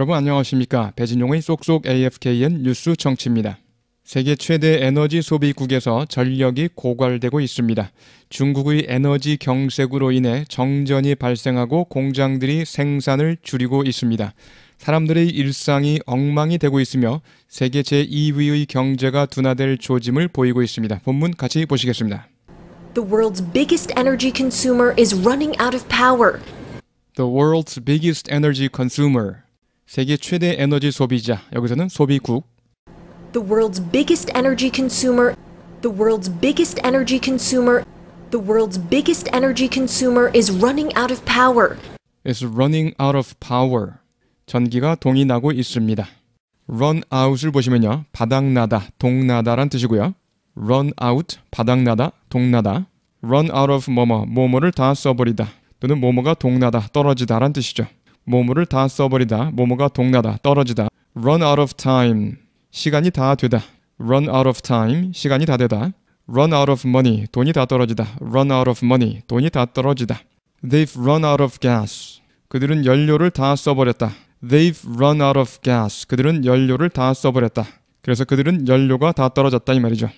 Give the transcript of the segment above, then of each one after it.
여러분 안녕하십니까. 배진용의 쏙쏙 AFKN 뉴스 정치입니다. 세계 최대 에너지 소비국에서 전력이 고갈되고 있습니다. 중국의 에너지 경색으로 인해 정전이 발생하고 공장들이 생산을 줄이고 있습니다. 사람들의 일상이 엉망이 되고 있으며 세계 제2위의 경제가 둔화될 조짐을 보이고 있습니다. 본문 같이 보시겠습니다. The world's biggest energy consumer is running out of power. The world's biggest energy consumer 세계 최대 에너지 소비자, 여기서는 소비국. The world's biggest energy consumer. The world's biggest energy consumer. The world's biggest energy consumer is running out of power. is running out of power. 전기가 동이 나고 있습니다. run out을 보시면요. 바닥나다, 동나다란 뜻이고요. run out, 바닥나다, 동나다. run out of 뭐뭐, 뭐뭐를 다 써버리다. 또는 뭐뭐가 동나다, 떨어지다란 뜻이죠. 모모를 다 써버리다. 모모가 동나다. 떨어지다. run out of time. 시간이 다 되다. run out of time. 시간이 다 되다. run out of money. 돈이 다 떨어지다. run out of money. 돈이 다 떨어지다. they've run out of gas. 그들은 연료를 다 써버렸다. they've run out of gas. 그들은 연료를 다 써버렸다. 그래서 그들은 연료가 다 떨어졌다 이 말이죠.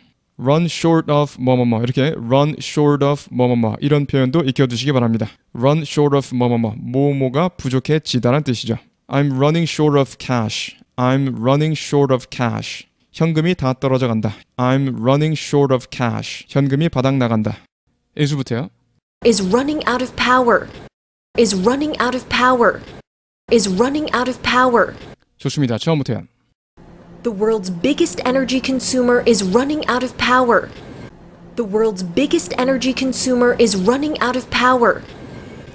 run short of 뭐뭐뭐 이렇게 run short of 뭐뭐뭐 이런 표현도 익혀두시기 바랍니다. run short of 뭐뭐뭐 뭐뭐가 부족해지다란 뜻이죠. I'm running short of cash. I'm running short of cash. 현금이 다 떨어져 간다. I'm running short of cash. 현금이 바닥 나간다. 예수부터요. is running out of power. is running out of power. is running out of power. 좋습니다. 처음부터요. The world's biggest energy consumer is running out of power. The world's biggest energy consumer is running out of power.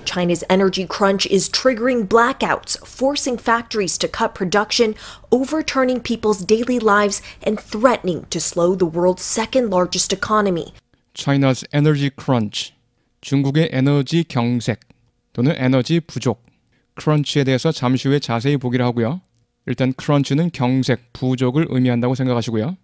China's energy crunch is triggering blackouts, forcing factories to cut production, overturning people's daily lives, and threatening to slow the world's second largest economy. China's energy crunch. 중국의 에너지 경색 또는 에너지 부족. crunch에 대해서 잠시 후에 자세히 보기로 하고요. 일단 크런치는 경색, 부족을 의미한다고 생각하시고요.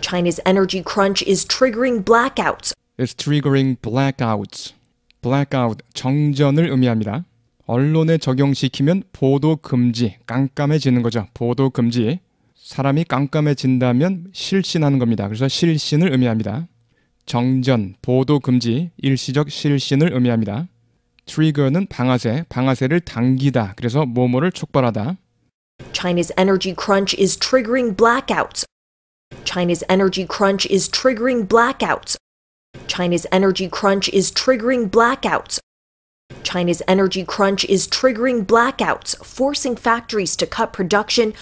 China's energy crunch is triggering blackouts. It's triggering blackouts. blackout 정전을 의미합니다. 언론에 적용시키면 보도 금지, 깜깜해지는 거죠. 보도 금지. 사람이 깜깜해진다면 실신하는 겁니다. 그래서 실신을 의미합니다. 정전, 보도 금지, 일시적 실신을 의미합니다. 트리거는 방아쇠, 방아쇠를 당기다. 그래서 뭐뭐를 촉발하다. China's energy crunch is triggering blackouts. China's energy crunch is triggering blackouts. China's energy crunch is triggering blackouts. China's energy crunch is triggering blackouts, forcing factories to cut production.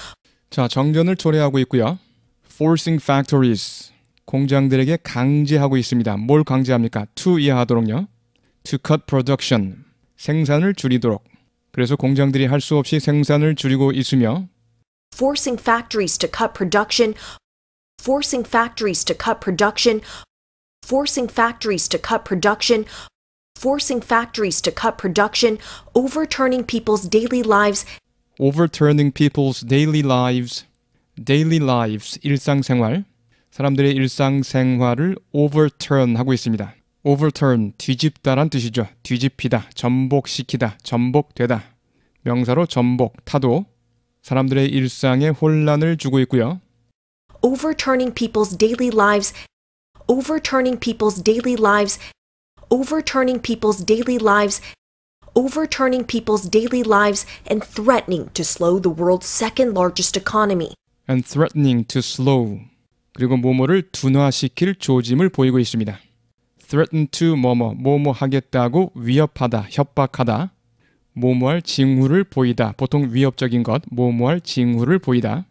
자, 정전을 초래하고 있고요. forcing factories 공장들에게 강제하고 있습니다. 뭘 강제합니까? to 이하하도록요. to cut production 생산을 줄이도록 그래서 공장들이 없이 생산을 줄이고 있으며 forcing factories to cut production forcing factories to cut production forcing factories to cut production forcing factories to cut production overturning people's daily lives overturning people's daily lives daily lives 일상생활 사람들의 일상생활을 overturn 하고 있습니다. overturn 뒤집다란 뜻이죠. 뒤집히다, 전복시키다, 전복되다. 명사로 전복, 타도 사람들의 일상에 혼란을 주고 있고요. overturning people's daily lives overturning people's daily lives overturning people's daily lives overturning people's daily lives and threatening to slow the world's second largest economy and threatening to slow 그리고 모모를 둔화시킬 조짐을 보이고 있습니다. threaten to 뭐뭐 뭐뭐 하겠다고 위협하다, 협박하다. 뭐뭐할 징후를 보이다. 보통 위협적인 것 뭐뭐할 징후를 보이다.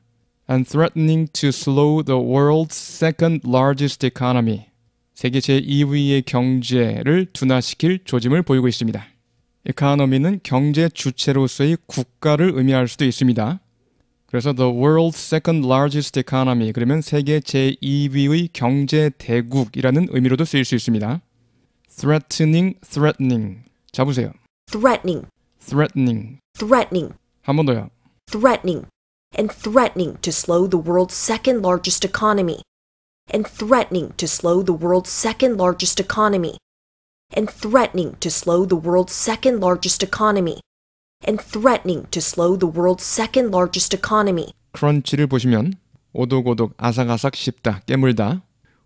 and threatening to slow the world's second largest economy. 세계 제2위의 경제를 둔화시킬 조짐을 보이고 있습니다. economy는 경제 주체로서의 국가를 의미할 수도 있습니다. 그래서 the world's second largest economy 그러면 세계 제2위의 경제 대국이라는 의미로도 쓰일 수 있습니다. threatening, threatening. 잡으세요. threatening, threatening. threatening, 한 번 더요. threatening, and threatening to slow the world's second largest economy, and threatening to slow the world's second largest economy, and threatening to slow the world's second largest economy. and threatening to slow the world's second largest economy. 크런치를 보시면 오독오독 아삭아삭 씹다 깨물다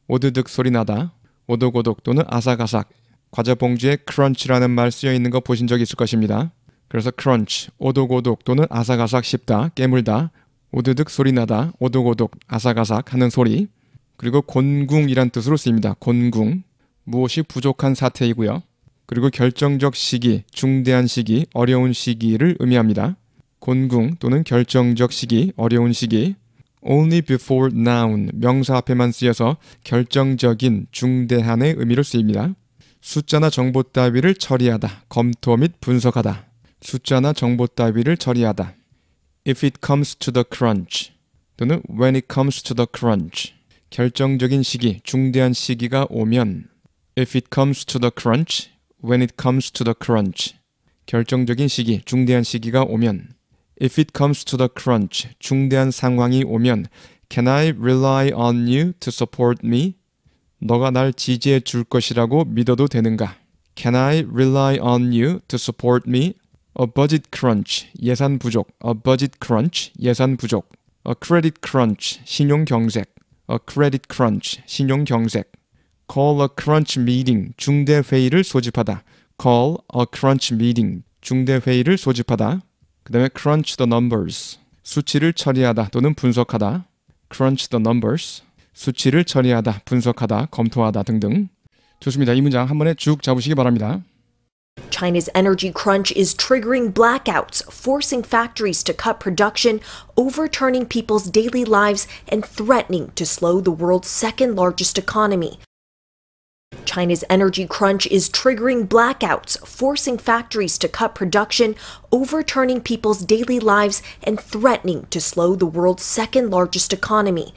오드득 소리 나다 오독오독 또는 아삭아삭 과자 봉지에 crunch라는 말 쓰여 있는 거 보신 적 있을 것입니다. 그래서 crunch 오독오독 또는 아삭아삭 씹다 깨물다 오드득 소리 나다 오독오독 아삭아삭 하는 소리 그리고 곤궁이란 뜻으로 쓰입니다. 곤궁 무엇이 부족한 사태이고요. 그리고 결정적 시기, 중대한 시기, 어려운 시기를 의미합니다. 곤궁 또는 결정적 시기, 어려운 시기. only before noun 명사 앞에만 쓰여서 결정적인, 중대한의 의미로 쓰입니다. 숫자나 정보 따위를 처리하다, 검토 및 분석하다. 숫자나 정보 따위를 처리하다. If it comes to the crunch 또는 when it comes to the crunch 결정적인 시기, 중대한 시기가 오면 If it comes to the crunch when it comes to the crunch. 결정적인 시기, 중대한 시기가 오면 if it comes to the crunch, 중대한 상황이 오면 can I rely on you to support me? 너가 날 지지해 줄 것이라고 믿어도 되는가? Can I rely on you to support me? A budget crunch, 예산 부족. A budget crunch, 예산 부족. A credit crunch, 신용 경색. A credit crunch, 신용 경색. call a crunch meeting 중대 회의를 소집하다. call a crunch meeting 중대 회의를 소집하다. 그다음에 crunch the numbers 수치를 처리하다 또는 분석하다. crunch the numbers 수치를 처리하다, 분석하다, 검토하다 등등. 좋습니다. 이 문장 한 번에 쭉 잡으시기 바랍니다. China's energy crunch is triggering blackouts, forcing factories to cut production, overturning people's daily lives, and threatening to slow the world's second largest economy. China's energy crunch is triggering blackouts, forcing factories to cut production, overturning people's daily lives, and threatening to slow the world's second largest economy.